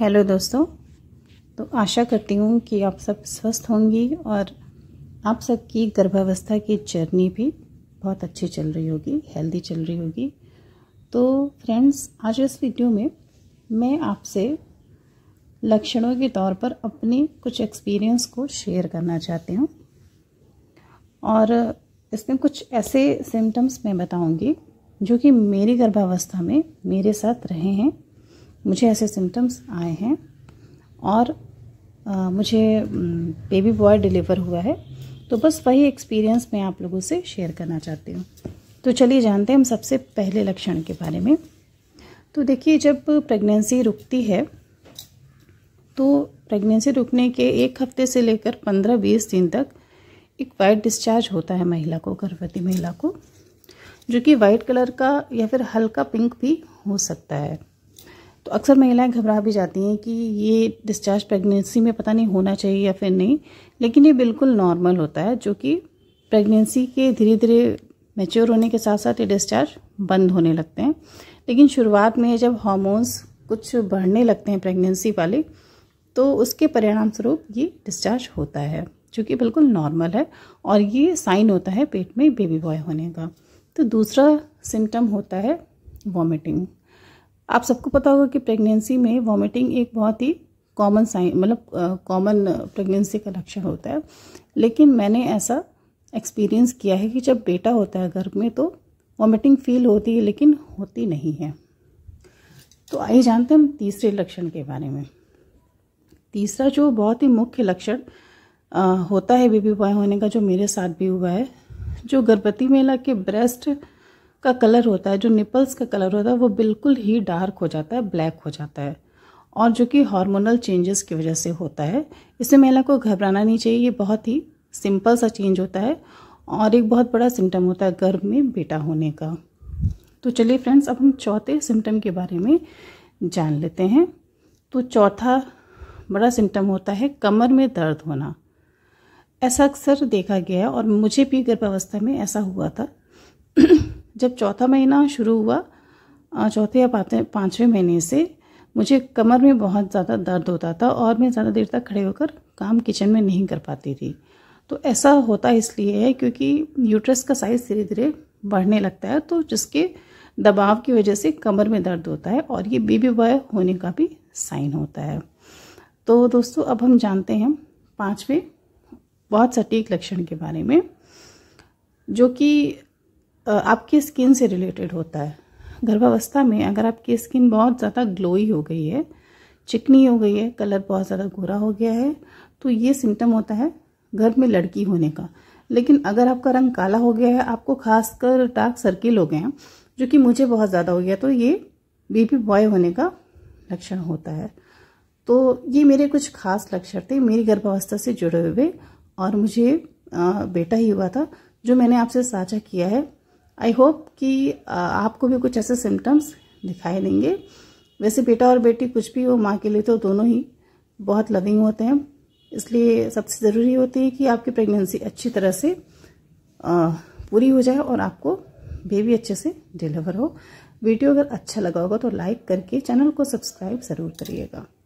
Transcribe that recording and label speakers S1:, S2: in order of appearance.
S1: hello दोस्तों तो आशा करती हूँ कि आप सब स्वस्थ होंगी और आप सबकी गर्भावस्था की जर्नी भी बहुत अच्छी चल रही होगी हेल्दी चल रही होगी तो फ्रेंड्स आज इस वीडियो में मैं आपसे लक्षणों के तौर पर अपने कुछ एक्सपीरियंस को शेयर करना चाहती हूँ और इसमें कुछ ऐसे सिम्टम्स मैं बताऊँगी जो कि मेरी गर्भावस्था में मेरे साथ रहे हैं मुझे ऐसे सिम्टम्स आए हैं और आ, मुझे बेबी बॉय डिलीवर हुआ है तो बस वही एक्सपीरियंस मैं आप लोगों से शेयर करना चाहती हूँ तो चलिए जानते हैं हम सबसे पहले लक्षण के बारे में तो देखिए जब प्रेगनेंसी रुकती है तो प्रेगनेंसी रुकने के एक हफ्ते से लेकर पंद्रह बीस दिन तक एक वाइट डिस्चार्ज होता है महिला को गर्भवती महिला को जो कि वाइट कलर का या फिर हल्का पिंक भी हो सकता है तो अक्सर महिलाएं घबरा भी जाती हैं कि ये डिस्चार्ज प्रेगनेंसी में पता नहीं होना चाहिए या फिर नहीं लेकिन ये बिल्कुल नॉर्मल होता है जो कि प्रेगनेंसी के धीरे धीरे मेच्योर होने के साथ साथ ये डिस्चार्ज बंद होने लगते हैं लेकिन शुरुआत में जब हॉर्मोन्स कुछ बढ़ने लगते हैं प्रेगनेंसी वाले तो उसके परिणाम स्वरूप ये डिस्चार्ज होता है जो कि बिल्कुल नॉर्मल है और ये साइन होता है पेट में बेबी बॉय होने का तो दूसरा सिम्टम होता है वॉमिटिंग आप सबको पता होगा कि प्रेगनेंसी में वॉमिटिंग एक बहुत ही कॉमन साइन मतलब कॉमन प्रेगनेंसी का लक्षण होता है लेकिन मैंने ऐसा एक्सपीरियंस किया है कि जब बेटा होता है घर में तो वॉमिटिंग फील होती है लेकिन होती नहीं है तो आइए जानते हैं हम तीसरे लक्षण के बारे में तीसरा जो बहुत ही मुख्य लक्षण होता है बेबी बॉय होने का जो मेरे साथ भी हुआ है जो गर्भवती महिला के ब्रेस्ट का कलर होता है जो निपल्स का कलर होता है वो बिल्कुल ही डार्क हो जाता है ब्लैक हो जाता है और जो कि हार्मोनल चेंजेस की वजह से होता है इससे महिला को घबराना नहीं चाहिए ये बहुत ही सिंपल सा चेंज होता है और एक बहुत बड़ा सिम्टम होता है गर्भ में बेटा होने का तो चलिए फ्रेंड्स अब हम चौथे सिम्टम के बारे में जान लेते हैं तो चौथा बड़ा सिम्टम होता है कमर में दर्द होना ऐसा अक्सर देखा गया है और मुझे भी गर्भावस्था में ऐसा हुआ था जब चौथा महीना शुरू हुआ चौथे या पाँचवें महीने से मुझे कमर में बहुत ज़्यादा दर्द होता था और मैं ज़्यादा देर तक खड़े होकर काम किचन में नहीं कर पाती थी तो ऐसा होता इसलिए है क्योंकि यूट्रस का साइज़ धीरे धीरे बढ़ने लगता है तो जिसके दबाव की वजह से कमर में दर्द होता है और ये बेबी बॉय होने का भी साइन होता है तो दोस्तों अब हम जानते हैं पाँचवें बहुत सटीक लक्षण के बारे में जो कि आपकी स्किन से रिलेटेड होता है गर्भावस्था में अगर आपकी स्किन बहुत ज़्यादा ग्लोई हो गई है चिकनी हो गई है कलर बहुत ज़्यादा गोरा हो गया है तो ये सिम्टम होता है घर में लड़की होने का लेकिन अगर आपका रंग काला हो गया है आपको खासकर डार्क सर्किल हो गए हैं जो कि मुझे बहुत ज़्यादा हो गया तो ये बेबी बॉय होने का लक्षण होता है तो ये मेरे कुछ खास लक्षण थे मेरी गर्भावस्था से जुड़े हुए और मुझे बेटा ही हुआ था जो मैंने आपसे साझा किया है आई होप कि आपको भी कुछ ऐसे सिम्टम्स दिखाई देंगे वैसे बेटा और बेटी कुछ भी हो माँ के लिए तो दोनों ही बहुत लविंग होते हैं इसलिए सबसे ज़रूरी होती है कि आपकी प्रेगनेंसी अच्छी तरह से पूरी हो जाए और आपको बेबी अच्छे से डिलीवर हो वीडियो अगर अच्छा लगा होगा तो लाइक करके चैनल को सब्सक्राइब ज़रूर करिएगा